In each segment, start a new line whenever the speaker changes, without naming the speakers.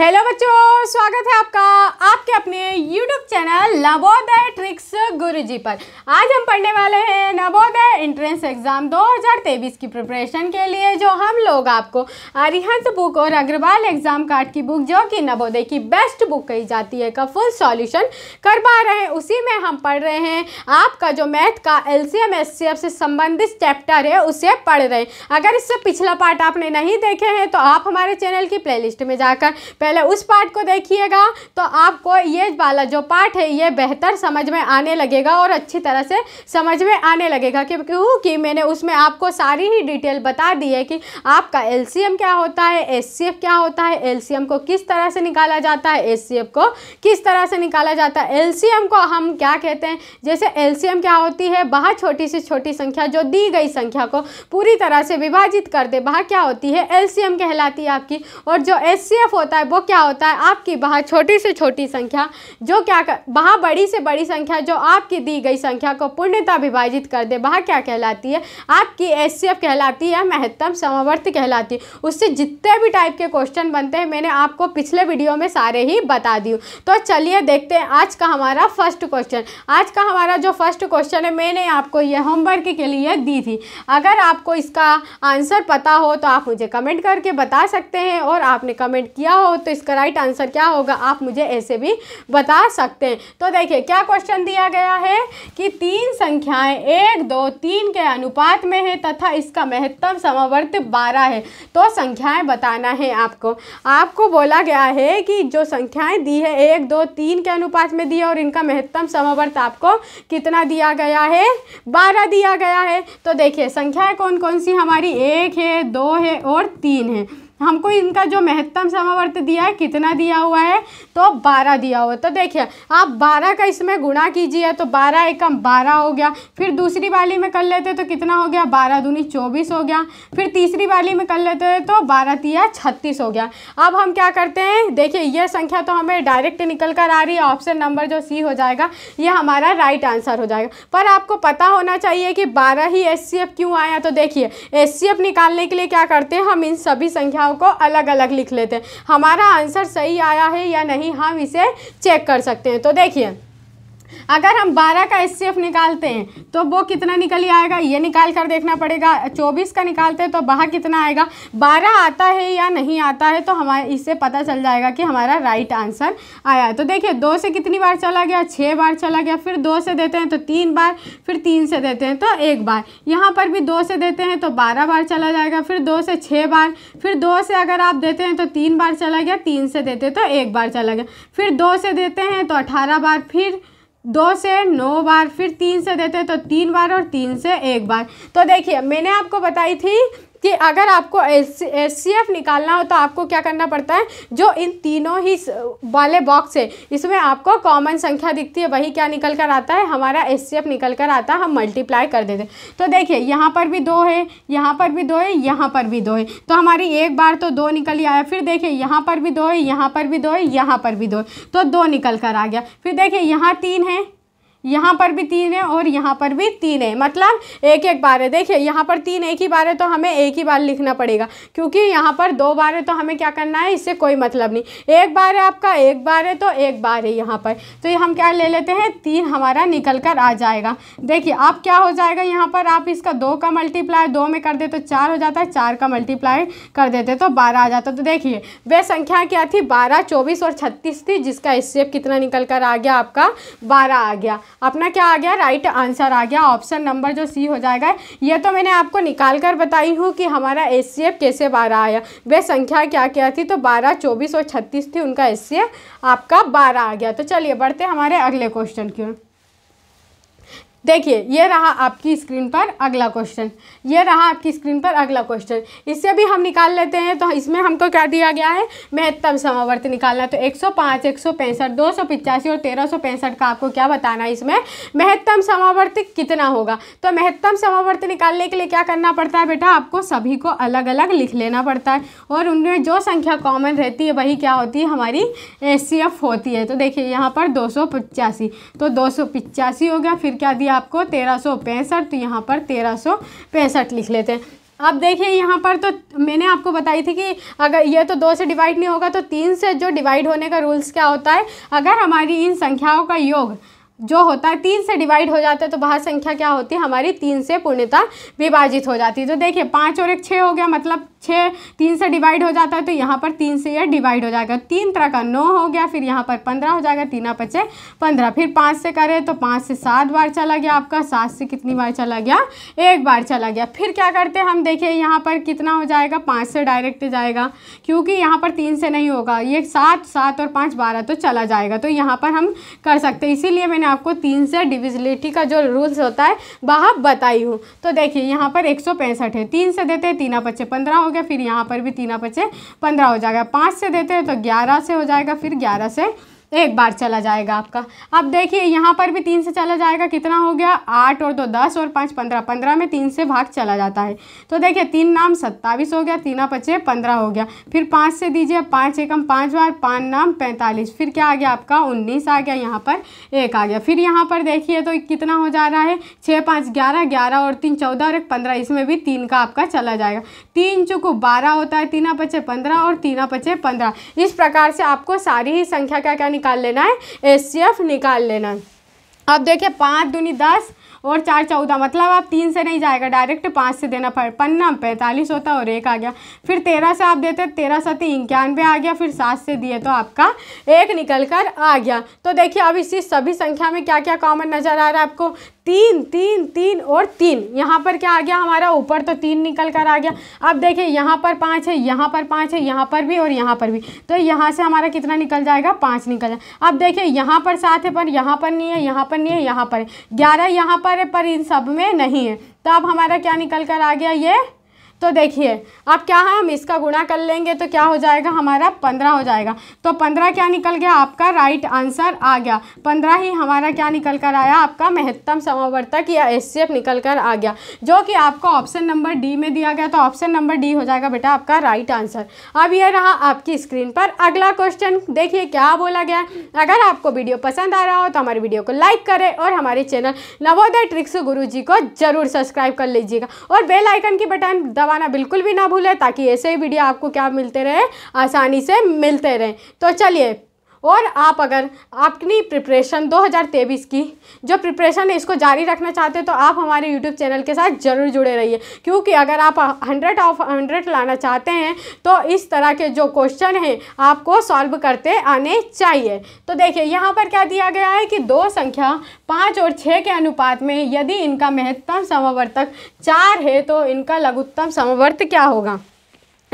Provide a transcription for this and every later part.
hello बच्चों स्वागत है आपका आपके अपने YouTube channel Navodaya tricks Guruji पर आज हम पढ़ने वाले हैं नवोदय एंट्रेंस एग्ज़ाम 2023 की प्रिपरेशन के लिए जो हम लोग आपको अरिहंत बुक और अग्रवाल एग्ज़ाम कार्ड की बुक जो कि नवोदय की बेस्ट बुक कही जाती है का फुल सॉल्यूशन करवा रहे हैं उसी में हम पढ़ रहे हैं आपका जो मैथ का एल सी से संबंधित चैप्टर है उसे पढ़ रहे हैं अगर इससे पिछला पार्ट आपने नहीं देखे हैं तो आप हमारे चैनल की प्ले में जाकर पहले उस पार्ट को देखिएगा तो आपको ये वाला जो पार्ट है ये बेहतर समझ में आने लगेगा और अच्छी तरह से समझ में आने लगेगा कि क्योंकि मैंने उसमें आपको सारी ही डिटेल बता दी है कि आपका एल क्या होता है एस क्या होता है एल को किस तरह से निकाला जाता है एस को किस तरह से निकाला जाता है एल को हम क्या कहते हैं जैसे एल क्या होती है बाहर छोटी से छोटी संख्या जो दी गई संख्या को पूरी तरह से विभाजित कर दे बाहर क्या होती है एल कहलाती है आपकी और जो एस होता है वो क्या होता है आपकी वहाँ छोटी से छोटी संख्या जो क्या कर वहाँ बड़ी से बड़ी संख्या जो आपकी दी गई संख्या को पूर्णता विभाजित कर दे वहाँ क्या कहलाती है आपकी एस कहलाती है महत्तम समावर्त कहलाती है उससे जितने भी टाइप के क्वेश्चन बनते हैं मैंने आपको पिछले वीडियो में सारे ही बता दी तो चलिए देखते हैं आज का हमारा फर्स्ट क्वेश्चन आज का हमारा जो फर्स्ट क्वेश्चन है मैंने आपको ये होमवर्क के लिए दी थी अगर आपको इसका आंसर पता हो तो आप मुझे कमेंट करके बता सकते हैं और आपने कमेंट किया हो तो इसका राइट आंसर क्या होगा आप मुझे ऐसे भी बता सकते हैं तो देखिए क्या क्वेश्चन दिया गया है कि तीन संख्याएं एक दो तीन के अनुपात में है तथा इसका महत्तम समावर्त बारह है तो संख्याएं बताना है आपको आपको बोला गया है कि जो संख्याएं दी है एक दो तीन के अनुपात में दी है और इनका महत्तम समावर्त आपको कितना दिया गया है बारह दिया गया है तो देखिए संख्याएं कौन कौन सी हमारी एक है दो है और तीन है हमको इनका जो महत्तम समावर्त दिया है कितना दिया हुआ है तो बारह दिया हुआ तो देखिए आप बारह का इसमें गुणा कीजिए तो बारह एकम बारह हो गया फिर दूसरी वाली में कर लेते तो कितना हो गया बारह दूनी चौबीस हो गया फिर तीसरी वाली में कर लेते तो बारह तिया छत्तीस हो गया अब हम क्या करते हैं देखिए यह संख्या तो हमें डायरेक्ट निकल कर आ रही है ऑप्शन नंबर जो सी हो जाएगा यह हमारा राइट आंसर हो जाएगा पर आपको पता होना चाहिए कि बारह ही एस क्यों आया तो देखिए एस निकालने के लिए क्या करते हैं हम इन सभी संख्याओं संख्याओं को अलग अलग लिख लेते हैं हमारा आंसर सही आया है या नहीं हम इसे चेक कर सकते हैं तो देखिए अगर हम 12 का एस निकालते हैं तो वो कितना निकल आएगा ये निकाल कर देखना पड़ेगा 24 का निकालते हैं तो बाहर कितना आएगा 12 आता है या नहीं आता है तो हमारे इससे पता चल जाएगा कि हमारा राइट आंसर आया है तो देखिए दो से कितनी बार चला गया छः बार चला गया फिर दो से देते हैं तो तीन बार फिर तीन से देते हैं तो एक बार यहाँ पर भी दो से देते हैं तो बारह बार चला जाएगा फिर दो से छः बार फिर दो से अगर आप देते हैं तो तीन बार चला गया तीन से देते तो एक बार चला गया फिर दो से देते हैं तो अठारह बार फिर दो से नौ बार फिर तीन से देते तो तीन बार और तीन से एक बार तो देखिए मैंने आपको बताई थी कि अगर आपको एस सी एफ निकालना हो तो आपको क्या करना पड़ता है जो इन तीनों ही वाले बॉक्स है इसमें आपको कॉमन संख्या दिखती है वही क्या निकल कर आता है हमारा एस सी एफ निकल कर आता है हम मल्टीप्लाई कर देते तो देखिए यहाँ पर भी दो है यहाँ पर भी दो है यहाँ पर भी दो है तो हमारी एक बार तो दो निकल ही आया फिर देखिए यहाँ पर भी दो है यहाँ पर भी दो है यहाँ पर भी दो है तो दो निकल कर आ गया फिर देखिए यहाँ तीन है यहाँ पर भी तीन है और यहाँ पर भी तीन है मतलब एक एक बार है देखिए यहाँ पर तीन एक ही बार है तो हमें एक ही बार लिखना पड़ेगा क्योंकि यहाँ पर दो बार है तो हमें क्या करना है इससे कोई मतलब नहीं एक बार है आपका एक बार है तो एक बार है यहाँ पर तो ये हम क्या ले लेते हैं तीन हमारा निकल कर आ जाएगा देखिए अब क्या हो जाएगा यहाँ पर आप इसका दो का मल्टीप्लाई दो में कर दे तो चार हो जाता है चार का मल्टीप्लाई कर देते तो बारह आ जाता तो देखिए वे संख्या क्या थी बारह चौबीस और छत्तीस थी जिसका स्टेप कितना निकल कर आ गया आपका बारह आ गया अपना क्या आ गया राइट आंसर आ गया ऑप्शन नंबर जो सी हो जाएगा यह तो मैंने आपको निकाल कर बताई हूँ कि हमारा एस कैसे बारह आया वे संख्या क्या क्या थी तो बारह चौबीस और छत्तीस थी उनका एस आपका बारह आ गया तो चलिए बढ़ते हमारे अगले क्वेश्चन की ओर देखिए ये रहा आपकी स्क्रीन पर अगला क्वेश्चन ये रहा आपकी स्क्रीन पर अगला क्वेश्चन इससे भी हम निकाल लेते हैं तो इसमें हमको क्या दिया गया है महत्तम समावर्त निकालना तो 105, 165, पिचासी और पैंसठ का आपको क्या बताना है इसमें महत्तम समावर्त कितना होगा तो महत्तम समावर्त निकालने के लिए क्या करना पड़ता है बेटा आपको सभी को अलग अलग लिख लेना पड़ता है और उनमें जो संख्या कॉमन रहती है वही क्या होती है हमारी एस होती है तो देखिए यहाँ पर दो तो दो हो गया फिर क्या दिया आपको तेरह सौ पैंसठ तो यहाँ पर तेरह सौ पैंसठ लिख लेते हैं अब देखिए यहाँ पर तो मैंने आपको बताई थी कि अगर ये तो दो से डिवाइड नहीं होगा तो तीन से जो डिवाइड होने का रूल्स क्या होता है अगर हमारी इन संख्याओं का योग जो होता है तीन से डिवाइड हो जाता है तो बाहर संख्या क्या होती है हमारी तीन से पूर्णता विभाजित हो जाती है तो देखिए पाँच और एक छः हो गया मतलब छः तीन से डिवाइड हो जाता है तो यहाँ पर तीन से यह डिवाइड हो जाएगा तीन तरह का नौ हो गया फिर यहाँ पर पंद्रह हो जाएगा तीन पचे पंद्रह फिर पाँच से करें तो पाँच से सात बार चला गया आपका सात से कितनी बार चला गया एक बार चला गया फिर क्या करते हैं हम देखिए यहाँ पर कितना हो जाएगा पाँच से डायरेक्ट जाएगा क्योंकि यहाँ पर तीन से नहीं होगा ये सात सात और पाँच बारह तो चला जाएगा तो यहाँ पर हम कर सकते इसीलिए मैंने आपको तीन से डिविजिलिटी का जो रूल्स होता है वह बताई हूँ तो देखिए यहाँ पर एक है तीन से देते हैं तीना पच्चे पंद्रह हो गया फिर यहाँ पर भी तीना पच्चे पंद्रह हो जाएगा पाँच से देते हैं तो ग्यारह से हो जाएगा फिर ग्यारह से एक बार चला जाएगा आपका अब देखिए यहाँ पर भी तीन से चला जाएगा कितना हो गया आठ और दो दस और पाँच पंद्रह पंद्रह में तीन से भाग चला जाता है तो देखिए तीन नाम सत्ताईस हो गया तीना पचे पंद्रह हो गया फिर पाँच से दीजिए पाँच एकम पाँच बार पाँच नाम पैंतालीस फिर क्या आ गया आपका उन्नीस आ गया यहाँ पर एक आ गया फिर यहाँ पर देखिए तो कितना हो जा रहा है छः पाँच ग्यारह ग्यारह और तीन चौदह और एक पंद्रह इसमें भी तीन का आपका चला जाएगा तीन चुकू बारह होता है तीना पचे पंद्रह और तीना पचे पंद्रह इस प्रकार से आपको सारी ही संख्या क्या क्या निकाल लेना है एस निकाल लेना है अब देखिए पाँच दूनी दस और चार चौदह मतलब आप तीन से नहीं जाएगा डायरेक्ट पाँच से देना पड़ पन्ना पैंतालीस होता और एक आ गया फिर तेरह से आप देते तेरह सती इक्यानवे आ गया फिर सात से दिए तो आपका एक निकल कर आ गया तो देखिए अब इसी सभी संख्या में क्या क्या कॉमन नज़र आ रहा है आपको तीन तीन तीन और तीन यहाँ पर क्या आ गया हमारा ऊपर तो तीन निकल कर आ गया अब देखिए यहाँ पर पाँच है यहाँ पर पाँच है यहाँ पर भी और यहाँ पर भी तो यहाँ से हमारा कितना निकल जाएगा पाँच निकल जाए अब देखिए यहाँ पर सात है पर यहाँ पर नहीं है यहाँ पर नहीं है यहाँ पर है ग्यारह यहाँ पर है पर इन सब में नहीं है तो अब हमारा क्या निकल कर आ गया ये तो देखिए अब क्या है हम इसका गुणा कर लेंगे तो क्या हो जाएगा हमारा पंद्रह हो जाएगा तो पंद्रह क्या निकल गया आपका राइट आंसर आ गया पंद्रह ही हमारा क्या निकल कर आया आपका महत्तम समावर्तक या एस निकल कर आ गया जो कि आपको ऑप्शन नंबर डी में दिया गया तो ऑप्शन नंबर डी हो जाएगा बेटा आपका राइट आंसर अब यह रहा आपकी स्क्रीन पर अगला क्वेश्चन देखिए क्या बोला गया अगर आपको वीडियो पसंद आ रहा हो तो हमारे वीडियो को लाइक करें और हमारे चैनल नवोदय ट्रिक्स गुरु जी को जरूर सब्सक्राइब कर लीजिएगा और बेलाइकन की बटन दबा दबाना बिल्कुल भी ना भूलें ताकि ऐसे ही वीडियो आपको क्या मिलते रहे आसानी से मिलते रहें तो चलिए और आप अगर अपनी प्रिपरेशन 2023 की जो प्रिपरेशन है इसको जारी रखना चाहते हो तो आप हमारे यूट्यूब चैनल के साथ ज़रूर जुड़े रहिए क्योंकि अगर आप हंड्रेड ऑफ हंड्रेड लाना चाहते हैं तो इस तरह के जो क्वेश्चन हैं आपको सॉल्व करते आने चाहिए तो देखिए यहाँ पर क्या दिया गया है कि दो संख्या पाँच और छः के अनुपात में यदि इनका महत्तम समावर्तक चार है तो इनका लघुत्तम समावर्त क्या होगा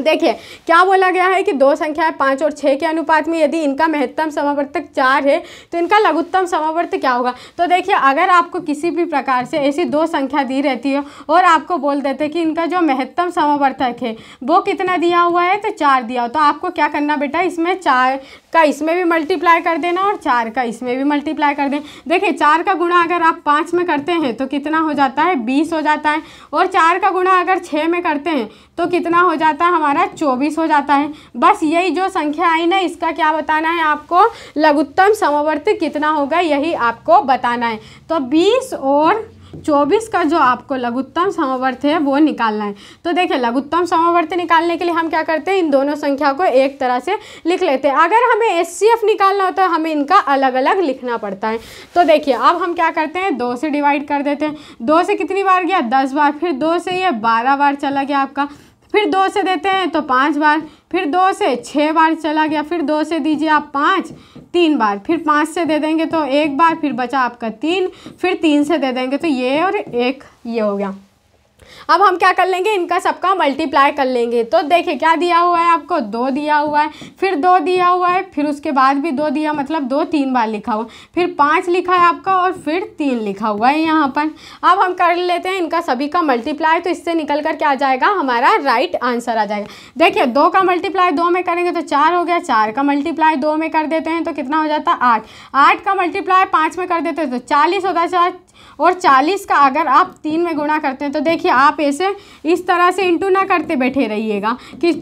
देखिए क्या बोला गया है कि दो संख्याएं पाँच और छः के अनुपात में यदि इनका महत्तम समावर्तक चार है तो इनका लघुत्तम समावर्त क्या होगा तो देखिए अगर आपको किसी भी प्रकार से ऐसी दो संख्या दी रहती हो और आपको बोल देते हैं कि इनका जो महत्तम समावर्तक है वो कितना दिया हुआ है तो चार दिया हो तो आपको क्या करना बेटा इसमें चार का इसमें भी मल्टीप्लाई कर देना और चार का इसमें भी मल्टीप्लाई कर दें देखिए चार का गुणा अगर आप पाँच में करते हैं तो कितना हो जाता है बीस हो जाता है और चार का गुणा अगर छः में करते हैं तो कितना हो जाता है हमारा चौबीस हो जाता है बस यही जो संख्या आई ना इसका क्या बताना है आपको लघुत्तम समवर्त कितना होगा यही आपको बताना है तो बीस और चौबीस का जो आपको लघुत्तम समवर्त है वो निकालना है तो देखिए लघुत्तम समवर्त निकालने के लिए हम क्या करते हैं इन दोनों संख्या को एक तरह से लिख लेते हैं अगर हमें एस निकालना होता तो है हमें इनका अलग अलग लिखना पड़ता है तो देखिए अब हम क्या करते हैं दो से डिवाइड कर देते हैं दो से कितनी बार गया दस बार फिर दो से ये बारह बार चला गया आपका फिर दो से देते हैं तो पाँच बार फिर दो से छः बार चला गया फिर दो से दीजिए आप पाँच तीन बार फिर पाँच से दे देंगे तो एक बार फिर बचा आपका तीन फिर तीन से दे देंगे तो ये और एक ये हो गया अब हम क्या कर लेंगे इनका सबका मल्टीप्लाई कर लेंगे तो देखिए क्या दिया हुआ है आपको दो दिया हुआ है फिर दो दिया हुआ है फिर उसके बाद भी दो दिया मतलब दो तीन बार लिखा हुआ फिर पाँच लिखा है आपका और फिर तीन लिखा हुआ है यहाँ पर अब हम कर लेते हैं इनका सभी का मल्टीप्लाई तो इससे निकल कर क्या आ जाएगा हमारा राइट आंसर आ जाएगा देखिए दो का मल्टीप्लाई दो में करेंगे तो चार हो गया चार का मल्टीप्लाई दो में कर देते हैं तो कितना हो जाता है आठ आठ का मल्टीप्लाई पाँच में कर देते हैं तो चालीस होता है चार और चालीस का अगर आप तीन में गुणा करते हैं तो देखिए आप ऐसे इस तरह से इंटू ना करते बैठे रहिएगा कि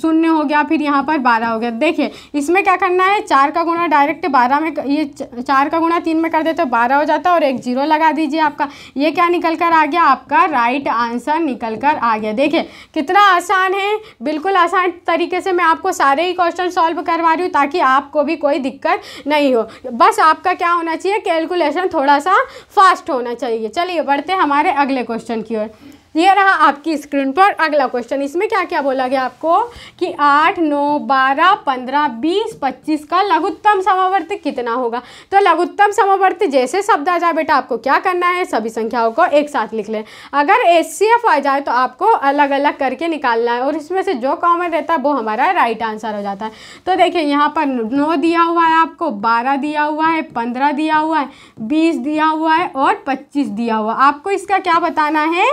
शून्य हो गया फिर यहाँ पर बारह हो गया देखिए इसमें क्या करना है चार का गुणा डायरेक्ट बारह में ये चार का गुणा तीन में कर देते तो बारह हो जाता है और एक जीरो लगा दीजिए आपका ये क्या निकल कर आ गया आपका राइट आंसर निकल कर आ गया देखिए कितना आसान है बिल्कुल आसान तरीके से मैं आपको सारे ही क्वेश्चन सॉल्व करवा रही हूँ ताकि आपको भी कोई दिक्कत नहीं हो बस आपका क्या होना चाहिए कैलकुलेशन थोड़ा सा फास्ट हो होना चाहिए चलिए बढ़ते हमारे अगले क्वेश्चन की ओर ये रहा आपकी स्क्रीन पर अगला क्वेश्चन इसमें क्या क्या बोला गया आपको कि आठ नौ बारह पंद्रह बीस पच्चीस का लघुत्तम समावर्त कितना होगा तो लघुत्तम समावर्त जैसे शब्द आ जाए बेटा आपको क्या करना है सभी संख्याओं को एक साथ लिख लें अगर एस आ जाए तो आपको अलग अलग करके निकालना है और इसमें से जो कॉमन रहता है वो हमारा राइट आंसर हो जाता है तो देखिए यहाँ पर नौ दिया हुआ है आपको बारह दिया हुआ है पंद्रह दिया हुआ है बीस दिया हुआ है और पच्चीस दिया हुआ आपको इसका क्या बताना है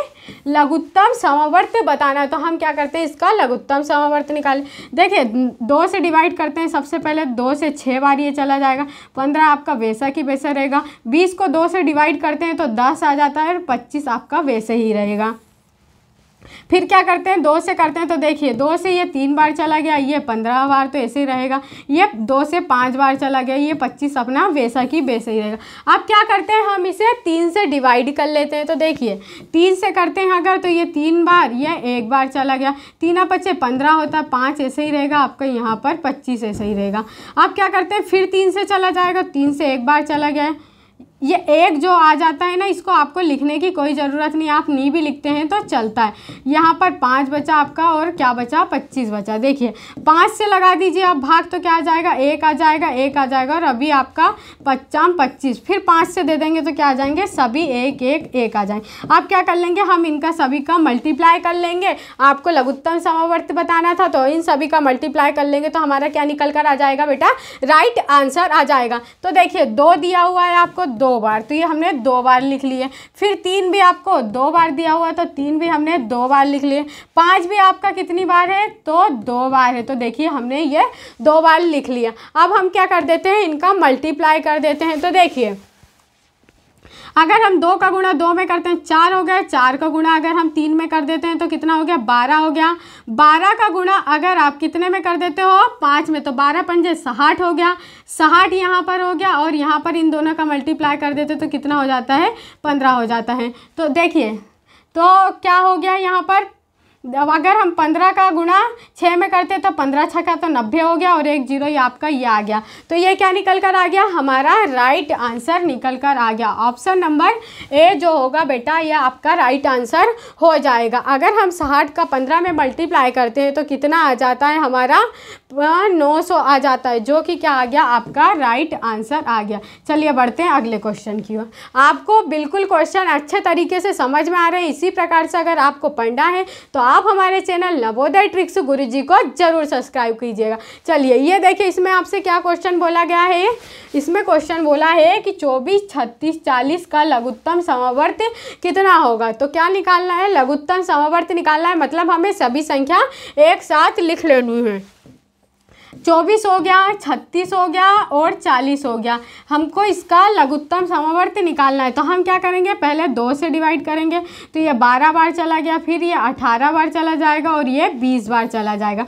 लघुत्तम समावर्त बताना है तो हम क्या करते हैं इसका लघुत्तम समावर्त निकालें देखिए दो से डिवाइड करते हैं सबसे पहले दो से छः बार ये चला जाएगा पंद्रह आपका वैसा की वैसा रहेगा बीस को दो से डिवाइड करते हैं तो दस आ जाता है और पच्चीस आपका वैसे ही रहेगा फिर क्या करते हैं दो से करते हैं तो देखिए दो से ये तीन बार चला गया ये पंद्रह बार तो ऐसे ही रहेगा ये दो से पाँच बार चला गया ये पच्चीस अपना वैसा की वैसा ही रहेगा अब क्या करते हैं हम इसे तीन से डिवाइड कर लेते हैं तो देखिए तीन से करते हैं अगर तो ये तीन बार ये एक बार चला गया तीन पच्चे पंद्रह होता है पाँच ऐसे ही रहेगा आपका यहाँ पर पच्चीस ऐसे ही रहेगा अब क्या करते हैं फिर तीन से चला जाएगा तीन से एक बार चला गया है ये एक जो आ जाता है ना इसको आपको लिखने की कोई ज़रूरत नहीं आप नहीं भी लिखते हैं तो चलता है यहाँ पर पाँच बचा आपका और क्या बचा पच्चीस बचा देखिए पाँच से लगा दीजिए आप भाग तो क्या आ जाएगा एक आ जाएगा एक आ जाएगा और अभी आपका पच्चाम पच्चीस फिर पाँच से दे देंगे तो क्या आ जाएंगे सभी एक एक एक आ जाएंगे आप क्या कर लेंगे हम इनका सभी का मल्टीप्लाई कर लेंगे आपको लघुत्तम समावर्त बताना था तो इन सभी का मल्टीप्लाई कर लेंगे तो हमारा क्या निकल कर आ जाएगा बेटा राइट आंसर आ जाएगा तो देखिए दो दिया हुआ है आपको दो दो बार तो ये हमने दो बार लिख लिए फिर तीन भी आपको दो बार दिया हुआ तो तीन भी हमने दो बार लिख लिए पांच भी आपका कितनी बार है तो दो बार है तो देखिए हमने ये दो बार लिख लिया अब हम क्या कर देते हैं इनका मल्टीप्लाई कर देते हैं तो देखिए अगर हम दो का गुणा दो में करते हैं चार हो गया चार का गुणा अगर हम तीन में कर देते हैं तो कितना हो गया बारह हो गया बारह का गुणा अगर आप कितने में कर देते हो पाँच में तो बारह पंजे साठ हो गया साठ यहाँ पर हो गया और यहाँ पर इन दोनों का मल्टीप्लाई कर देते तो कितना हो जाता है पंद्रह हो जाता है तो देखिए तो क्या हो गया यहाँ पर अब अगर हम पंद्रह का गुणा छः में करते तो पंद्रह छः का तो नब्बे हो गया और एक जीरो ये आपका ये आ गया तो ये क्या निकल कर आ गया हमारा राइट आंसर निकल कर आ गया ऑप्शन नंबर ए जो होगा बेटा ये आपका राइट आंसर हो जाएगा अगर हम साठ का पंद्रह में मल्टीप्लाई करते हैं तो कितना आ जाता है हमारा नौ सौ आ जाता है जो कि क्या आ गया आपका राइट आंसर आ गया चलिए बढ़ते हैं अगले क्वेश्चन की ओर आपको बिल्कुल क्वेश्चन अच्छे तरीके से समझ में आ रहे हैं इसी प्रकार से अगर आपको पढ़ना है तो आप हमारे चैनल नवोदय ट्रिक्स गुरु जी को जरूर सब्सक्राइब कीजिएगा चलिए ये देखिए इसमें आपसे क्या क्वेश्चन बोला गया है इसमें क्वेश्चन बोला है कि चौबीस छत्तीस चालीस का लघुत्तम समावर्त कितना होगा तो क्या निकालना है लघुत्तम समावर्त निकालना है मतलब हमें सभी संख्या एक साथ लिख लेनी है चौबीस हो गया छत्तीस हो गया और चालीस हो गया हमको इसका लघुत्तम समावर्त निकालना है तो हम क्या करेंगे पहले दो से डिवाइड करेंगे तो ये बारह बार चला गया फिर ये अठारह बार चला जाएगा और ये बीस बार चला जाएगा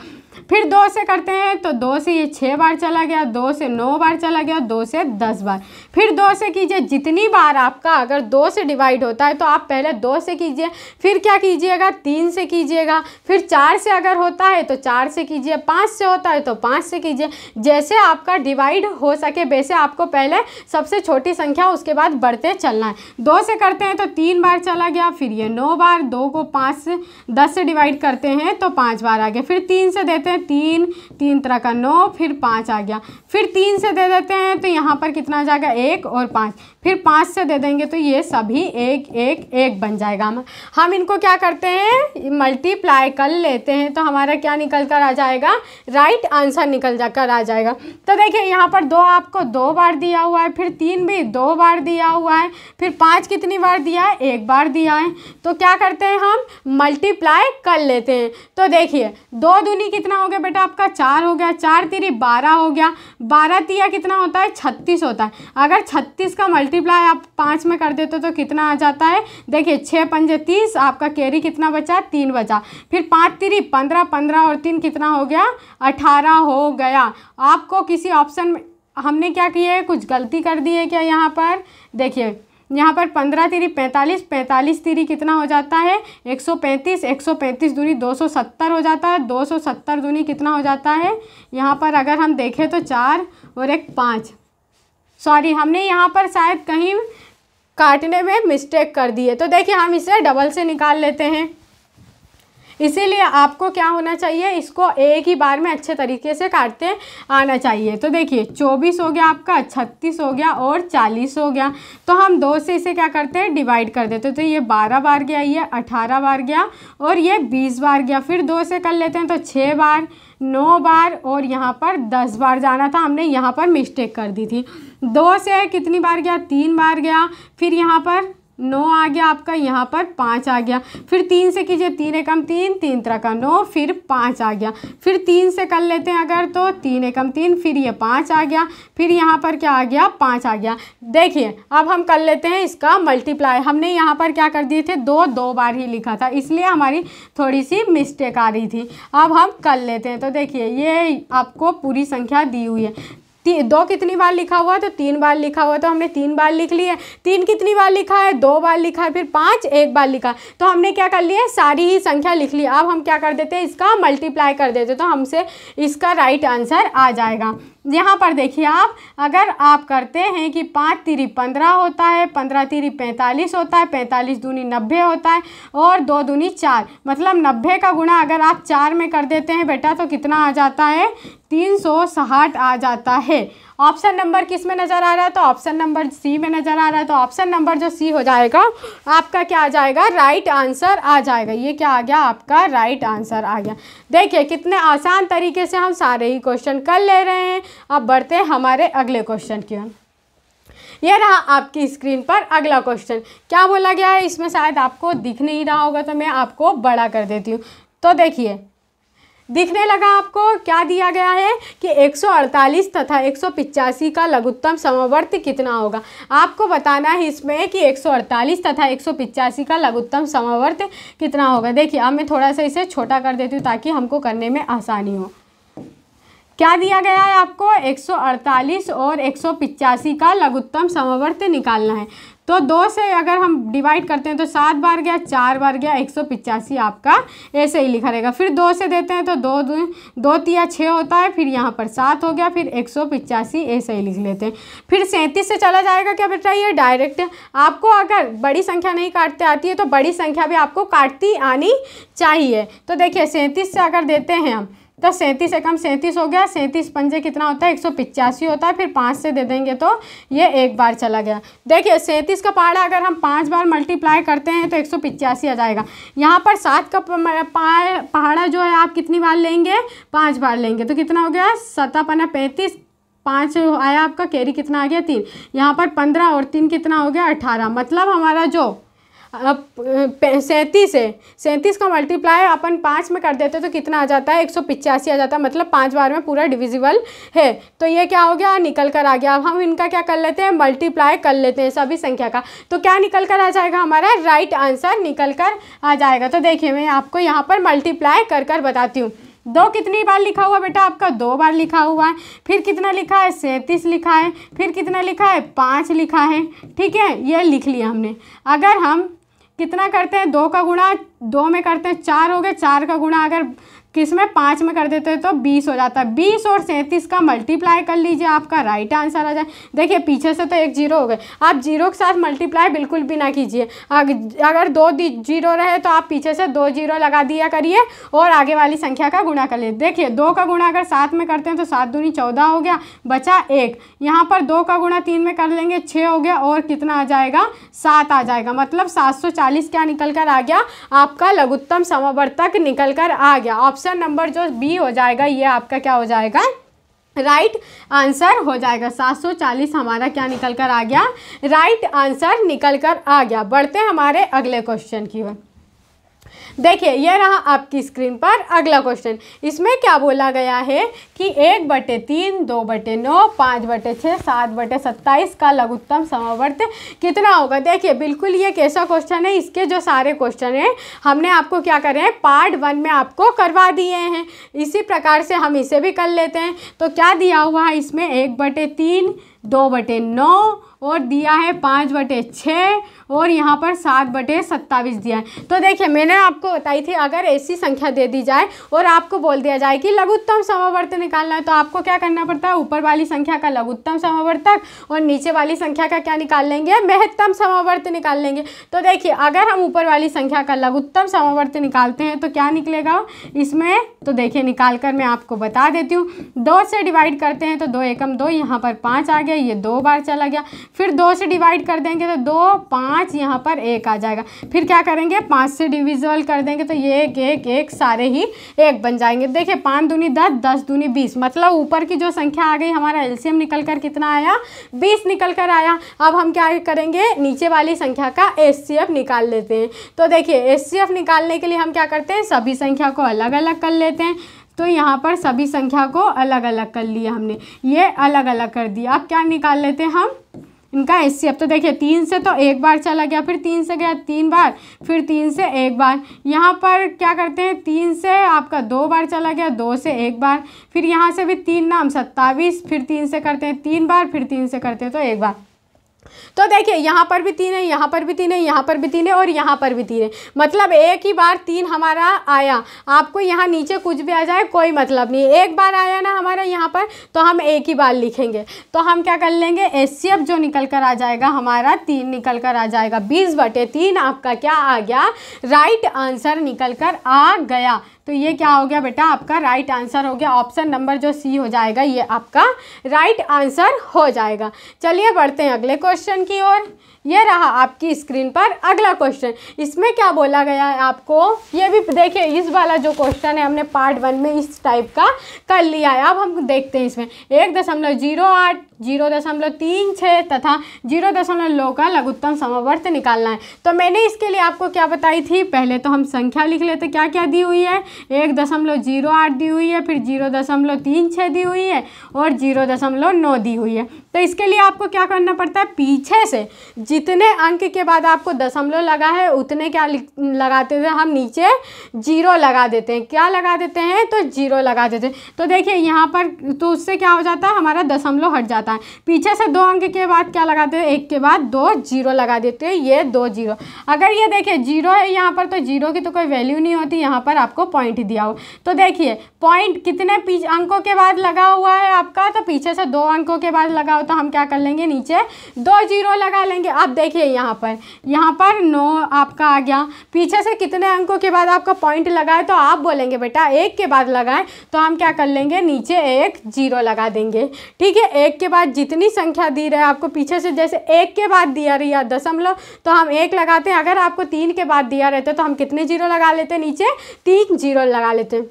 फिर दो से करते हैं तो दो से ये छः बार चला गया दो से नौ बार चला गया दो से दस बार फिर दो से कीजिए जितनी बार आपका अगर दो से डिवाइड होता है तो आप पहले दो से कीजिए फिर क्या कीजिएगा तीन से कीजिएगा फिर चार से अगर होता है तो चार से कीजिए पाँच से होता है तो पाँच से कीजिए जैसे आपका डिवाइड हो सके वैसे आपको पहले सबसे छोटी संख्या उसके बाद बढ़ते चलना है दो से करते हैं तो तीन बार चला गया फिर ये नौ बार दो को पाँच से दस से डिवाइड करते हैं तो पाँच बार आ गया फिर तीन से देते हैं तीन तीन तरह का नौ फिर पाँच आ गया फिर तीन से दे देते हैं तो यहाँ पर कितना आ जाएगा एक और पाँच फिर पाँच से दे देंगे तो ये सभी एक एक एक बन जाएगा हम हम इनको क्या करते हैं मल्टीप्लाई कर लेते हैं तो हमारा क्या निकल कर आ जाएगा राइट आंसर निकल जा कर आ जाएगा तो देखिए यहाँ पर दो आपको दो बार दिया हुआ है फिर तीन भी दो बार दिया हुआ है फिर पाँच कितनी बार दिया है एक बार दिया है तो क्या करते हैं हम मल्टीप्लाई कर लेते हैं तो देखिए दो दूनी कितना हो गया बेटा आपका चार हो गया चार तीरी बारह हो गया बारह तिया कितना होता है छत्तीस होता है अगर छत्तीस का मल्टी मल्टीप्लाई आप पाँच में कर देते तो कितना आ जाता है देखिए छः पंजे तीस आपका कैरी कितना बचा तीन बचा फिर पाँच तिरी पंद्रह पंद्रह और तीन कितना हो गया अठारह हो गया आपको किसी ऑप्शन में हमने क्या किया है कुछ गलती कर दी है क्या यहाँ पर देखिए यहाँ पर पंद्रह तिरी पैंतालीस पैंतालीस तिरी कितना हो जाता है एक सौ पैंतीस एक सौ पैंतीस दूनी दो सौ सत्तर हो जाता है दो सौ सत्तर दूनी कितना हो जाता है यहाँ पर अगर हम देखें तो चार और एक पाँच सॉरी हमने यहाँ पर शायद कहीं काटने में मिस्टेक कर दी है तो देखिए हम इसे डबल से निकाल लेते हैं इसीलिए आपको क्या होना चाहिए इसको एक ही बार में अच्छे तरीके से काटते आना चाहिए तो देखिए चौबीस हो गया आपका छत्तीस हो गया और चालीस हो गया तो हम दो से इसे क्या करते हैं डिवाइड कर देते तो ये बारह बार गया ये अठारह बार गया और ये बीस बार गया फिर दो से कर लेते हैं तो छः बार नौ बार और यहाँ पर दस बार जाना था हमने यहाँ पर मिस्टेक कर दी थी दो से कितनी बार गया तीन बार गया फिर यहाँ पर नौ आ गया आपका यहाँ पर पाँच आ गया फिर तीन से कीजिए तीन एकम तीन तीन तरह का नौ फिर पाँच आ गया फिर तीन से कर लेते हैं अगर तो तीन एकम तीन फिर ये पाँच आ गया फिर यहाँ पर क्या आ गया पाँच आ गया देखिए अब हम कर लेते हैं इसका मल्टीप्लाई हमने यहाँ पर क्या कर दिए थे दो दो बार ही लिखा था इसलिए हमारी थोड़ी सी मिस्टेक आ रही थी अब हम कर लेते हैं तो देखिए ये आपको पूरी संख्या दी हुई है दो कितनी बार लिखा हुआ है तो तीन बार लिखा हुआ है तो हमने तीन बार लिख लिया तीन कितनी बार लिखा है दो बार लिखा है फिर पाँच एक बार लिखा तो हमने क्या कर लिया सारी ही संख्या लिख ली अब हम क्या कर देते हैं इसका मल्टीप्लाई कर देते तो हमसे इसका राइट आंसर आ जाएगा यहाँ पर देखिए आप अगर आप करते हैं कि पाँच तीरी पंद्रह होता है पंद्रह तीरी पैंतालीस होता है पैंतालीस दूनी नब्बे होता है और दो दूनी चार मतलब नब्बे का गुणा अगर आप चार में कर देते हैं बेटा तो कितना आ जाता है तीन सौ साठ आ जाता है ऑप्शन नंबर किस में नज़र आ रहा है तो ऑप्शन नंबर सी में नज़र आ रहा है तो ऑप्शन नंबर जो सी हो जाएगा आपका क्या आ जाएगा राइट right आंसर आ जाएगा ये क्या आ गया आपका राइट right आंसर आ गया देखिए कितने आसान तरीके से हम सारे ही क्वेश्चन कर ले रहे हैं अब बढ़ते हैं हमारे अगले क्वेश्चन की ओर यह रहा आपकी स्क्रीन पर अगला क्वेश्चन क्या बोला गया है इसमें शायद आपको दिख नहीं रहा होगा तो मैं आपको बड़ा कर देती हूँ तो देखिए दिखने लगा आपको क्या दिया गया है कि 148 तथा एक का लघुत्तम समावर्त कितना होगा आपको बताना है इसमें कि 148 तथा एक का लघुत्तम समावर्त कितना होगा देखिए अब मैं थोड़ा सा इसे छोटा कर देती हूँ ताकि हमको करने में आसानी हो क्या दिया गया है आपको 148 और एक का लघुत्तम समवर्त निकालना है तो दो से अगर हम डिवाइड करते हैं तो सात बार गया चार बार गया एक आपका ऐसे ही लिखा रहेगा फिर दो से देते हैं तो दो दो, दो तिया छः होता है फिर यहाँ पर सात हो गया फिर एक ऐसे ही लिख लेते हैं फिर सैंतीस से चला जाएगा क्या बेटा ये डायरेक्ट आपको अगर बड़ी संख्या नहीं काटते आती है तो बड़ी संख्या भी आपको काटती आनी चाहिए तो देखिए सैंतीस से अगर देते हैं हम तो सैंतीस एकम सैंतीस हो गया सैंतीस पंजे कितना होता है एक सौ पिचासी होता है फिर पाँच से दे देंगे तो ये एक बार चला गया देखिए सैंतीस का पहाड़ा अगर हम पाँच बार मल्टीप्लाई करते हैं तो एक सौ पिचासी आ जाएगा यहाँ पर सात का पहाड़ा जो है आप कितनी बार लेंगे पाँच बार लेंगे तो कितना हो गया सतापना पैंतीस पाँच आया आपका कैरी कितना आ गया तीन यहाँ पर पंद्रह और तीन कितना हो गया अठारह मतलब हमारा जो सैंतीस है सैंतीस का मल्टीप्लाई अपन पाँच में कर देते तो कितना आ जाता है एक सौ पिचासी आ जाता है मतलब पाँच बार में पूरा डिविजिबल है तो ये क्या हो गया निकल कर आ गया अब हम इनका क्या कर लेते हैं मल्टीप्लाई कर लेते हैं सभी संख्या का तो क्या निकल कर आ जाएगा हमारा राइट आंसर निकल कर आ जाएगा तो देखिए मैं आपको यहाँ पर मल्टीप्लाई कर कर बताती हूँ दो कितनी बार लिखा हुआ बेटा आपका दो बार लिखा हुआ है फिर कितना लिखा है सैंतीस लिखा है फिर कितना लिखा है पाँच लिखा है ठीक है ये लिख लिया हमने अगर हम कितना करते हैं दो का गुणा दो में करते हैं चार हो गए चार का गुणा अगर किस में पाँच में कर देते हैं तो बीस हो जाता है बीस और सैंतीस का मल्टीप्लाई कर लीजिए आपका राइट आंसर आ जाए देखिए पीछे से तो एक जीरो हो गए आप जीरो के साथ मल्टीप्लाई बिल्कुल भी ना कीजिए अगर दो जीरो रहे तो आप पीछे से दो जीरो लगा दिया करिए और आगे वाली संख्या का गुणा कर लिए देखिए दो का गुणा अगर सात में करते हैं तो सात दूनी चौदह हो गया बचा एक यहाँ पर दो का गुणा तीन में कर लेंगे छः हो गया और कितना आ जाएगा सात आ जाएगा मतलब सात सौ चालीस क्या निकल कर आ गया आपका लघुत्तम समावर्तक निकल कर आ गया ऑप्शन ऑप्शन नंबर जो बी हो जाएगा ये आपका क्या हो जाएगा राइट right आंसर हो जाएगा 740 हमारा क्या निकल कर आ गया राइट right आंसर निकल कर आ गया बढ़ते हमारे अगले क्वेश्चन की ओर देखिए यह रहा आपकी स्क्रीन पर अगला क्वेश्चन इसमें क्या बोला गया है कि एक बटे तीन दो बटे नौ पाँच बटे छः सात बटे सत्ताईस का लघुत्तम समावर्त कितना होगा देखिए बिल्कुल ये कैसा क्वेश्चन है इसके जो सारे क्वेश्चन हैं हमने आपको क्या करें हैं पार्ट वन में आपको करवा दिए हैं इसी प्रकार से हम इसे भी कर लेते हैं तो क्या दिया हुआ है इसमें एक बटे तीन दो बटे नौ और दिया है पाँच बटे छः और यहाँ पर सात बटे सत्ताईस दिया है तो देखिए मैंने आपको बताई थी अगर ऐसी संख्या दे दी जाए और आपको बोल दिया जाए कि लघुत्तम समावर्त निकालना है तो आपको क्या करना पड़ता है ऊपर वाली संख्या का लघुत्तम समावर्तक और नीचे वाली संख्या का क्या निकाल लेंगे महत्तम समावर्त निकाल लेंगे तो देखिए अगर हम ऊपर वाली संख्या का लघुत्तम समावर्त निकालते हैं तो क्या निकलेगा इसमें तो देखिए निकाल कर मैं आपको बता देती हूँ दो से डिवाइड करते हैं तो दो एकम दो यहाँ पर पाँच आ गया ये दो बार चला गया फिर दो से डिवाइड कर देंगे तो दो पाँच पाँच यहाँ पर एक आ जाएगा फिर क्या करेंगे पाँच से डिविजल कर देंगे तो ये एक एक एक सारे ही एक बन जाएंगे देखिए पाँच दूनी दस दस दूनी बीस मतलब ऊपर की जो संख्या आ गई हमारा एलसीएम निकल कर कितना आया बीस निकल कर आया अब हम क्या करेंगे नीचे वाली संख्या का एस निकाल लेते हैं तो देखिए एस निकालने के लिए हम क्या करते हैं सभी संख्या को अलग अलग कर लेते हैं तो यहाँ पर सभी संख्या को अलग अलग कर लिया हमने ये अलग अलग कर दिया अब क्या निकाल लेते हैं हम इनका एस अब तो देखिए तीन से तो एक बार चला गया फिर तीन से गया तीन बार फिर तीन से एक बार यहाँ पर क्या करते हैं तीन से आपका दो बार चला गया दो से एक बार फिर यहाँ से भी तीन नाम सत्ताईस फिर तीन से करते हैं तीन बार फिर तीन से करते हैं तो एक बार तो देखिए यहाँ पर भी तीन है यहाँ पर भी तीन है यहाँ पर भी तीन है और यहाँ पर भी तीन है मतलब एक ही बार तीन हमारा आया आपको यहाँ नीचे कुछ भी आ जाए कोई मतलब नहीं एक बार आया ना हमारा यहाँ पर तो हम एक ही बार लिखेंगे तो हम क्या कर लेंगे एस जो निकल कर आ जाएगा हमारा तीन निकल कर आ जाएगा बीस बटे तीन आपका क्या आ गया राइट आंसर निकल कर आ गया तो ये क्या हो गया बेटा आपका राइट आंसर हो गया ऑप्शन नंबर जो सी हो जाएगा ये आपका राइट आंसर हो जाएगा चलिए बढ़ते हैं अगले क्वेश्चन की ओर ये रहा आपकी स्क्रीन पर अगला क्वेश्चन इसमें क्या बोला गया है आपको ये भी देखिए इस वाला जो क्वेश्चन है हमने पार्ट वन में इस टाइप का कर लिया है अब हम देखते हैं इसमें एक दशमलव जीरो आठ जीरो दशमलव तीन छः तथा जीरो दशमलव नौ का लघुत्तम समावर्त निकालना है तो मैंने इसके लिए आपको क्या बताई थी पहले तो हम संख्या लिख लेते क्या क्या दी हुई है एक दशमलव जीरो आठ दी हुई है फिर जीरो दशमलव तीन छः दी हुई है और जीरो दशमलव नौ दी हुई है तो इसके लिए आपको क्या करना पड़ता है पीछे से जितने अंक के बाद आपको दशमलव लगा है उतने क्या लगाते हुए हम नीचे जीरो लगा देते हैं क्या लगा देते हैं तो जीरो लगा देते हैं तो देखिए यहाँ पर तो उससे क्या हो जाता है हमारा दशमलव हट जाता है पीछे से दो अंक के बाद क्या लगाते हैं एक के बाद दो जीरो लगा देते हैं ये दो जीरो अगर ये देखिए जीरो है यहाँ पर तो जीरो की तो कोई वैल्यू नहीं होती यहाँ पर आपको पॉइंट दिया हो तो देखिए पॉइंट कितने पीछे अंकों के बाद लगा हुआ है आपका तो पीछे से दो अंकों के बाद लगा हो तो हम क्या कर लेंगे नीचे दो जीरो लगा लेंगे आप देखिए यहाँ पर यहाँ पर नो आपका आ गया पीछे से कितने अंकों के बाद आपका पॉइंट लगाए तो आप बोलेंगे बेटा एक के बाद लगाएं तो हम क्या कर लेंगे नीचे एक जीरो लगा देंगे ठीक है एक के बाद जितनी संख्या दी रहे आपको पीछे से जैसे एक के बाद दिया रही है दशमलव तो हम एक लगाते हैं अगर आपको तीन के बाद दिया रहता तो हम कितने जीरो लगा लेते नीचे तीन जीरो लगा लेते हैं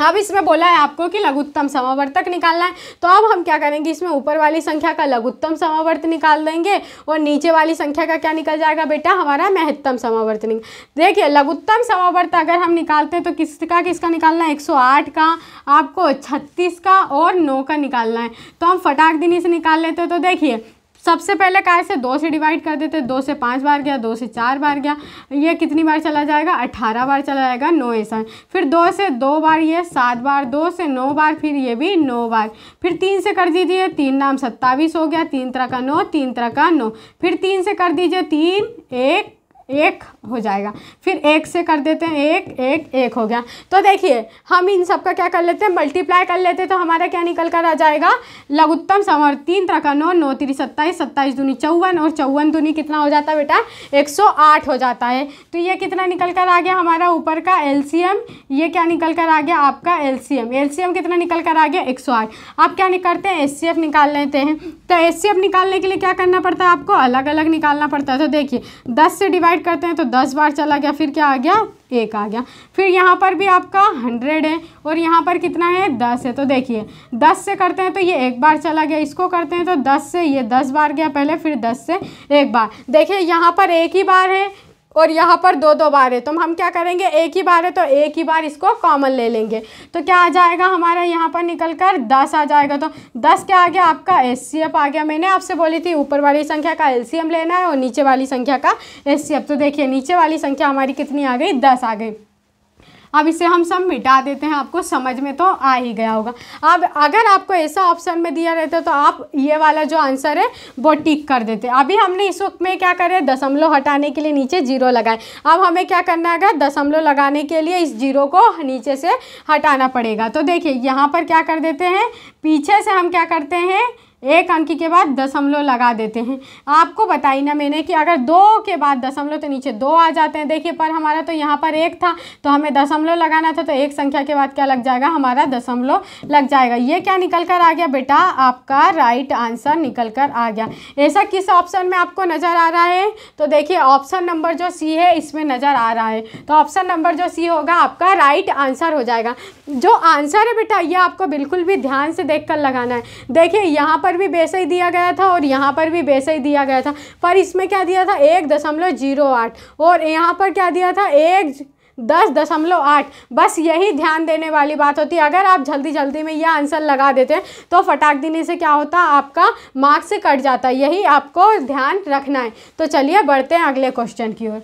अब इसमें बोला है आपको कि लघुत्तम समावर्तक निकालना है तो अब हम क्या करेंगे इसमें ऊपर वाली संख्या का लघुत्तम समावर्त निकाल देंगे और नीचे वाली संख्या का क्या निकल जाएगा बेटा हमारा महत्तम समावर्त निकल देखिए लघुत्तम समावर्त अगर हम निकालते हैं तो किसका किसका निकालना है 108 का आपको 36 का और नौ का निकालना है तो हम फटाक दिन इसे निकाल लेते हैं तो देखिए सबसे पहले काय से दो से डिवाइड कर देते दो से पाँच बार गया दो से चार बार गया ये कितनी बार चला जाएगा अट्ठारह बार चला जाएगा नौ ऐसा फिर दो से दो बार ये सात बार दो से नौ बार फिर ये भी नौ बार फिर तीन से कर दीजिए तीन नाम सत्ताईस हो गया तीन तरह का नौ तीन तरह का नौ फिर तीन से कर दीजिए तीन एक एक हो जाएगा फिर एक से कर देते हैं एक एक एक हो गया तो देखिए हम इन सब का क्या कर लेते हैं मल्टीप्लाई कर लेते हैं तो हमारा क्या निकल कर आ जाएगा लघुत्तम समर तीन तरह नौ नौ तीन सत्ताईस सत्ताईस दूनी चौवन और चौवन दूनी कितना हो जाता है बेटा एक सौ आठ हो जाता है तो ये कितना निकल कर आ गया हमारा ऊपर का एल सी एम ये क्या निकल कर आ गया आपका L C M L C M कितना निकल कर आ गया एक सौ आठ आप क्या करते हैं एस सी एफ निकाल लेते हैं तो एस सी एफ निकालने के लिए क्या करना पड़ता है आपको अलग अलग निकालना पड़ता है तो देखिए दस से डिवाइड चेक करते हैं तो दस बार चला गया फिर क्या आ गया एक आ गया फिर यहाँ पर भी आपका हंड्रेड है और यहाँ पर कितना है दस है तो देखिए दस से करते हैं तो ये एक बार चला गया इसको करते हैं तो दस से ये दस बार गया पहले फिर दस से एक बार देखिए यहाँ पर एक ही बार है और यहाँ पर दो दो बार है तो हम क्या करेंगे एक ही बार है तो एक ही बार इसको कॉमन ले लेंगे तो क्या आ जाएगा हमारा यहाँ पर निकल कर दस आ जाएगा तो दस क्या आ गया आपका एस आ गया मैंने आपसे बोली थी ऊपर वाली संख्या का एल लेना है और नीचे वाली संख्या का एस तो देखिए नीचे वाली संख्या हमारी कितनी आ गई दस आ गई अब इसे हम सब मिटा देते हैं आपको समझ में तो आ ही गया होगा अब अगर आपको ऐसा ऑप्शन में दिया रहता तो आप ये वाला जो आंसर है वो टिक कर देते अभी हमने इस वक्त में क्या करें दशमलव हटाने के लिए नीचे जीरो लगाए अब हमें क्या करना है दशमलव लगाने के लिए इस जीरो को नीचे से हटाना पड़ेगा तो देखिए यहाँ पर क्या कर देते हैं पीछे से हम क्या करते हैं एक अंक के बाद दशमलव लगा देते हैं आपको बताई ना मैंने कि अगर दो के बाद दशमलव तो नीचे दो आ जाते हैं देखिए पर हमारा तो यहाँ पर एक था तो हमें दशमलव लगाना था तो एक संख्या के बाद क्या लग जाएगा हमारा दशमलव लग जाएगा ये क्या निकल कर आ गया बेटा आपका राइट आंसर निकल कर आ गया ऐसा किस ऑप्शन में आपको नज़र आ रहा है तो देखिए ऑप्शन नंबर जो सी है इसमें नज़र आ रहा है तो ऑप्शन नंबर जो सी होगा आपका राइट आंसर हो जाएगा जो आंसर है बेटा ये आपको बिल्कुल भी ध्यान से देख कर लगाना है देखिए यहाँ पर पर भी वैसे ही दिया गया था और यहाँ पर भी वैसे ही दिया गया था पर इसमें क्या दिया था एक दशमलव जीरो आठ और यहाँ पर क्या दिया था एक दस दशमलव आठ बस यही ध्यान देने वाली बात होती है अगर आप जल्दी जल्दी में यह आंसर लगा देते हैं तो फटाक देने से क्या होता आपका मार्क्स कट जाता यही आपको ध्यान रखना है तो चलिए बढ़ते हैं अगले क्वेश्चन की ओर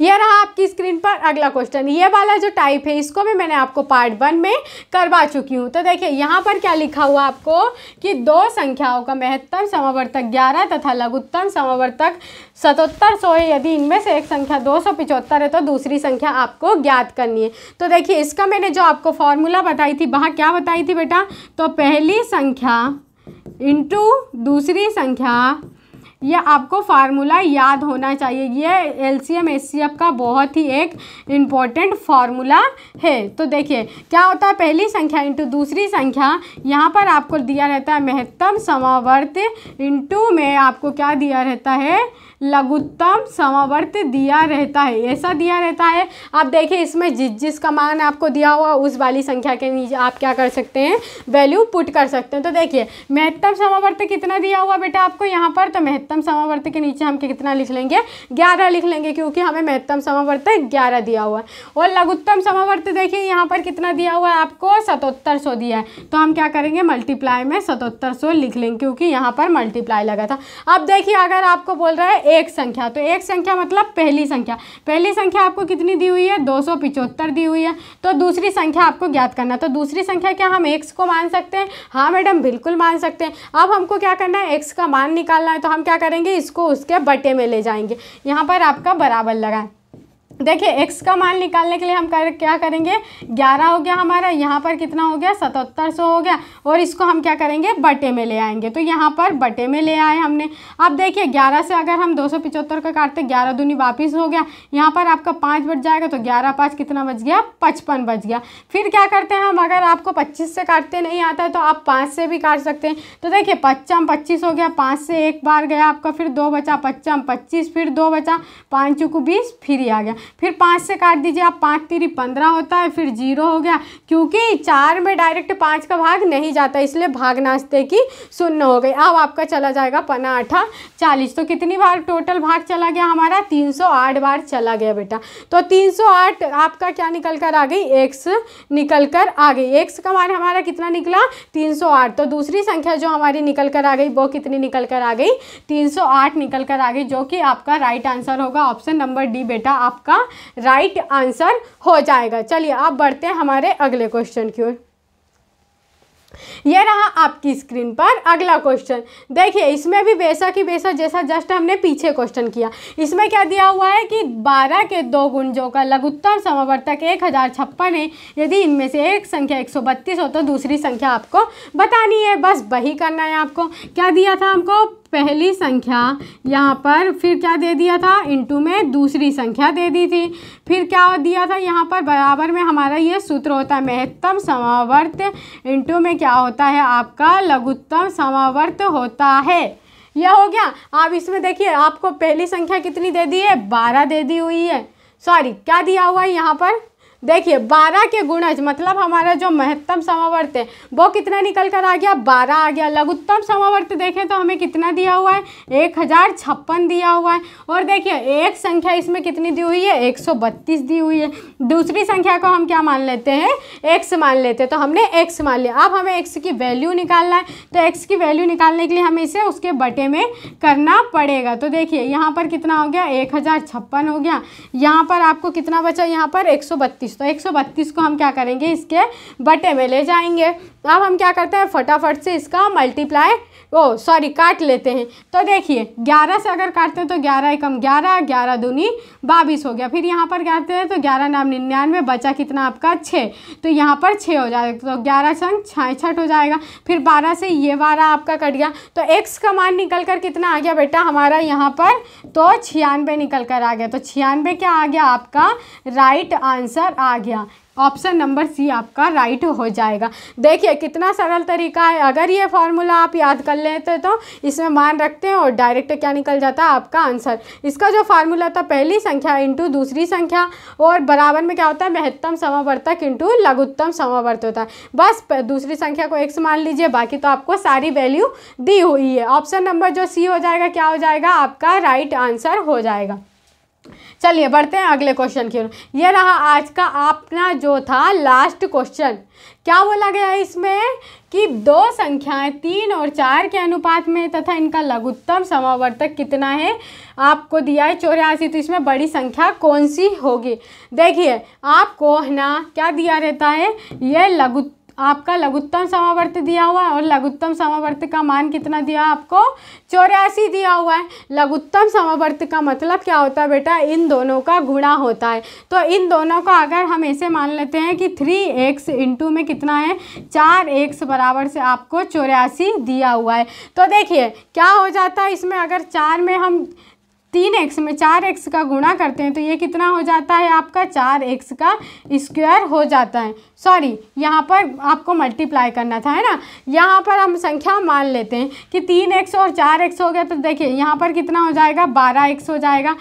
यह रहा आपकी स्क्रीन पर अगला क्वेश्चन ये वाला जो टाइप है इसको भी मैंने आपको पार्ट वन में करवा चुकी हूँ तो देखिए यहाँ पर क्या लिखा हुआ आपको कि दो संख्याओं का महत्तम समावर्तक ग्यारह तथा लघुत्तम समावर्तक सतहत्तर सौ है यदि इनमें से एक संख्या दो सौ पिचहत्तर है तो दूसरी संख्या आपको ज्ञात करनी है तो देखिए इसका मैंने जो आपको फॉर्मूला बताई थी वहाँ क्या बताई थी बेटा तो पहली संख्या इंटू दूसरी संख्या यह आपको फार्मूला याद होना चाहिए यह L C M S C F का बहुत ही एक इम्पॉर्टेंट फार्मूला है तो देखिए क्या होता है पहली संख्या इंटू दूसरी संख्या यहाँ पर आपको दिया रहता है महत्तम समावर्त इंटू में आपको क्या दिया रहता है लघुत्तम समावर्त दिया रहता है ऐसा दिया रहता है आप देखिए इसमें जिस जिस का मान आपको दिया हुआ उस वाली संख्या के नीचे आप क्या कर सकते हैं वैल्यू पुट कर सकते हैं तो देखिए महत्तम समावर्त कितना दिया हुआ बेटा आपको यहाँ पर तो महत्तम समावर्त के नीचे हम कितना लिख लेंगे ग्यारह लिख लेंगे क्योंकि हमें महत्तम समावर्त ग्यारह दिया हुआ है और लघुत्तम समावर्त देखिए यहाँ पर कितना दिया हुआ है आपको सतहत्तर सौ दिया है तो हम क्या करेंगे मल्टीप्लाई में सतहत्तर सौ लिख लेंगे क्योंकि यहाँ पर मल्टीप्लाई लगा था अब देखिए अगर आपको बोल रहा है एक संख्या तो एक संख्या मतलब पहली संख्या पहली संख्या आपको कितनी दी हुई है दो दी हुई है तो दूसरी संख्या आपको ज्ञात करना तो दूसरी संख्या क्या हम एक्स को मान सकते हैं हाँ मैडम बिल्कुल मान सकते हैं अब हमको क्या करना है एक्स का मान निकालना है तो हम क्या करेंगे इसको उसके बटे में ले जाएंगे यहाँ पर आपका बराबर लगा है देखिए x का मान निकालने के लिए हम कर क्या करेंगे ग्यारह हो गया हमारा यहाँ पर कितना हो गया सतहत्तर सौ हो गया और इसको हम क्या करेंगे बटे में ले आएंगे तो यहाँ पर बटे में ले आए हमने अब देखिए ग्यारह से अगर हम दो सौ पिचहत्तर का काटते ग्यारह दूनी वापस हो गया यहाँ पर आपका पाँच बच जाएगा तो ग्यारह पाँच कितना बच गया पचपन बच गया फिर क्या करते हैं हम अगर आपको पच्चीस से काटते नहीं आता है तो आप पाँच से भी काट सकते हैं तो देखिए पच्चम पच्चीस हो गया पाँच से एक बार गया आपका फिर दो बचा पच्चम पच्चीस फिर दो बचा पाँच चुकू बीस फिर ही आ गया फिर पाँच से काट दीजिए आप पाँच तीरी पंद्रह होता है फिर जीरो हो गया क्योंकि चार में डायरेक्ट पाँच का भाग नहीं जाता इसलिए भाग नाश्ते की शून्य हो गई अब आपका चला जाएगा पना आठा चालीस तो कितनी बार टोटल भाग चला गया हमारा तीन सौ आठ बार चला गया बेटा तो तीन सौ आठ आपका क्या निकल कर आ गई एक्स निकल कर आ गई एक्स का मान हमारा कितना निकला तीन सौ आठ तो दूसरी संख्या जो हमारी निकल कर आ गई वो कितनी निकल कर आ गई तीन सौ आठ निकल कर आ गई जो कि आपका राइट आंसर होगा ऑप्शन नंबर डी बेटा आपका इसका राइट आंसर हो जाएगा चलिए आप बढ़ते हैं हमारे अगले क्वेश्चन की ओर यह रहा आपकी स्क्रीन पर अगला क्वेश्चन देखिए इसमें भी वैसा की वैसा जैसा जस्ट हमने पीछे क्वेश्चन किया इसमें क्या दिया हुआ है कि 12 के दो गुंजों का लघुत्तम समावर्तक एक हज़ार छप्पन है यदि इनमें से एक संख्या 132 हो तो दूसरी संख्या आपको बतानी है बस वही करना है आपको क्या दिया था हमको पहली संख्या यहाँ पर फिर क्या दे दिया था इंटू में दूसरी संख्या दे दी थी फिर क्या दिया था यहाँ पर बराबर में हमारा ये सूत्र होता है महत्तम समावर्त इंटू में क्या होता है आपका लघुत्तम समावर्त होता है यह हो गया आप इसमें देखिए आपको पहली संख्या कितनी दे दी है बारह दे दी हुई है सॉरी क्या दिया हुआ है यहाँ पर देखिए बारह के गुणज मतलब हमारा जो महत्तम समावर्त है वो कितना निकल कर आ गया बारह आ गया लघुत्तम समावर्त देखें तो हमें कितना दिया हुआ है एक हज़ार छप्पन दिया हुआ है और देखिए एक संख्या इसमें कितनी दी हुई है एक सौ बत्तीस दी हुई है दूसरी संख्या को हम क्या मान लेते हैं एक्स मान लेते हैं तो हमने एक्स मान लिया अब हमें एक्स की वैल्यू निकालना है तो एक्स की वैल्यू निकालने के लिए हमें इसे उसके बटे में करना पड़ेगा तो देखिए यहाँ पर कितना हो गया एक हो गया यहाँ पर आपको कितना बचा यहाँ पर एक तो एक सौ बत्तीस को हम क्या करेंगे इसके बटे में ले जाएंगे अब हम क्या करते हैं फटाफट से इसका मल्टीप्लाई ओ सॉरी काट लेते हैं तो देखिए ग्यारह से अगर काटते हैं तो ग्यारह एकम ग्यारह ग्यारह दूनी बाबीस हो गया फिर यहाँ पर काटते हैं तो ग्यारह नाम निन्यानवे बचा कितना आपका छः तो यहाँ पर छः हो जाएगा तो ग्यारह संग छठ हो जाएगा फिर बारह से ये बारह आपका कट गया तो एक्स का मान निकल कर कितना आ गया बेटा हमारा यहाँ पर तो छियानवे निकल कर आ गया तो छियानवे क्या आ गया आपका राइट आंसर आ गया ऑप्शन नंबर सी आपका राइट हो जाएगा देखिए कितना सरल तरीका है अगर ये फार्मूला आप याद कर लेते तो इसमें मान रखते हैं और डायरेक्ट क्या निकल जाता है आपका आंसर इसका जो फार्मूला था पहली संख्या इंटू दूसरी संख्या और बराबर में क्या होता है महत्तम समावर्तक इंटू लघुत्तम समावर्त होता है बस दूसरी संख्या को एक्स मान लीजिए बाकी तो आपको सारी वैल्यू दी हुई है ऑप्शन नंबर जो सी हो जाएगा क्या हो जाएगा आपका राइट आंसर हो जाएगा चलिए बढ़ते हैं अगले क्वेश्चन की ओर ये रहा आज का अपना जो था लास्ट क्वेश्चन क्या बोला गया है इसमें कि दो संख्याएं तीन और चार के अनुपात में तथा इनका लघुत्तम समावर्तक कितना है आपको दिया है चौरासी तो इसमें बड़ी संख्या कौन सी होगी देखिए आपको है ना क्या दिया रहता है यह लघुत्तम आपका लघुत्तम समावर्त दिया हुआ है और लघुत्तम समावर्त का मान कितना दिया आपको चौरासी दिया हुआ है लघुत्तम समावर्त का मतलब क्या होता है बेटा इन दोनों का गुणा होता है तो इन दोनों का अगर हम ऐसे मान लेते हैं कि थ्री एक्स इंटू में कितना है चार एक्स बराबर से आपको चौरासी दिया हुआ है तो देखिए क्या हो जाता है इसमें अगर चार में हम तीन एक्स में चार एक्स का गुणा करते हैं तो ये कितना हो जाता है आपका चार एक्स का स्क्वायर हो जाता है सॉरी यहाँ पर आपको मल्टीप्लाई करना था है ना यहाँ पर हम संख्या मान लेते हैं कि तीन एक्स और चार एक्स हो गया तो देखिए यहाँ पर कितना हो जाएगा बारह एक्स हो जाएगा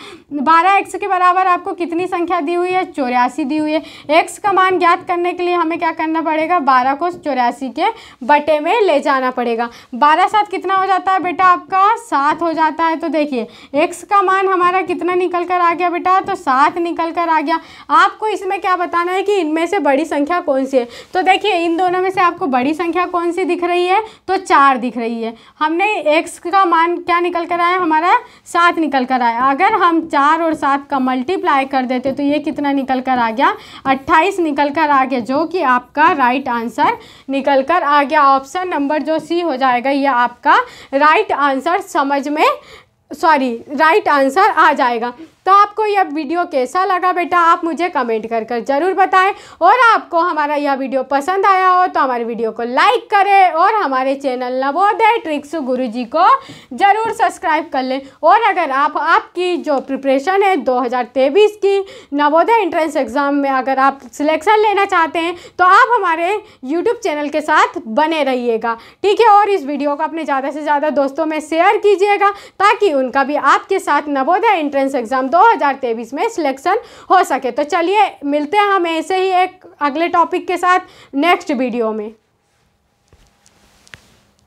बारह एक्स के बराबर आपको कितनी संख्या दी हुई है चौरासी दी हुई है एक्स का मान ज्ञात करने के लिए हमें क्या करना पड़ेगा बारह को चौरासी के बटे में ले जाना पड़ेगा बारह साथ कितना हो जाता है बेटा आपका सात हो जाता है तो देखिए एक्स का का मान हमारा कितना निकल कर आ गया बेटा तो सात निकल कर आ गया आपको इसमें क्या बताना है कि इनमें से बड़ी संख्या कौन सी है तो देखिए इन दोनों में से आपको बड़ी संख्या कौन सी दिख रही है तो चार दिख रही है हमने एक्स का मान क्या निकल कर आया हमारा सात निकल कर आया अगर हम चार और सात का मल्टीप्लाई कर देते तो ये कितना निकल कर आ गया अट्ठाईस निकल कर आ गया जो कि आपका राइट आंसर निकल कर आ गया ऑप्शन नंबर जो सी हो जाएगा यह आपका राइट आंसर समझ में सॉरी राइट आंसर आ जाएगा तो आपको यह वीडियो कैसा लगा बेटा आप मुझे कमेंट कर कर ज़रूर बताएं और आपको हमारा यह वीडियो पसंद आया हो तो हमारे वीडियो को लाइक करें और हमारे चैनल नवोदय ट्रिक्स गुरु जी को ज़रूर सब्सक्राइब कर लें और अगर आप आपकी जो प्रिपरेशन है दो की नवोदय एंट्रेंस एग्ज़ाम में अगर आप सिलेक्शन लेना चाहते हैं तो आप हमारे यूट्यूब चैनल के साथ बने रहिएगा ठीक है और इस वीडियो को अपने ज़्यादा से ज़्यादा दोस्तों में शेयर कीजिएगा ताकि उनका भी आपके साथ नवोदय एंट्रेंस एग्ज़ाम 2023 में सिलेक्शन हो सके तो चलिए मिलते हैं हम ऐसे ही एक अगले टॉपिक के साथ नेक्स्ट वीडियो में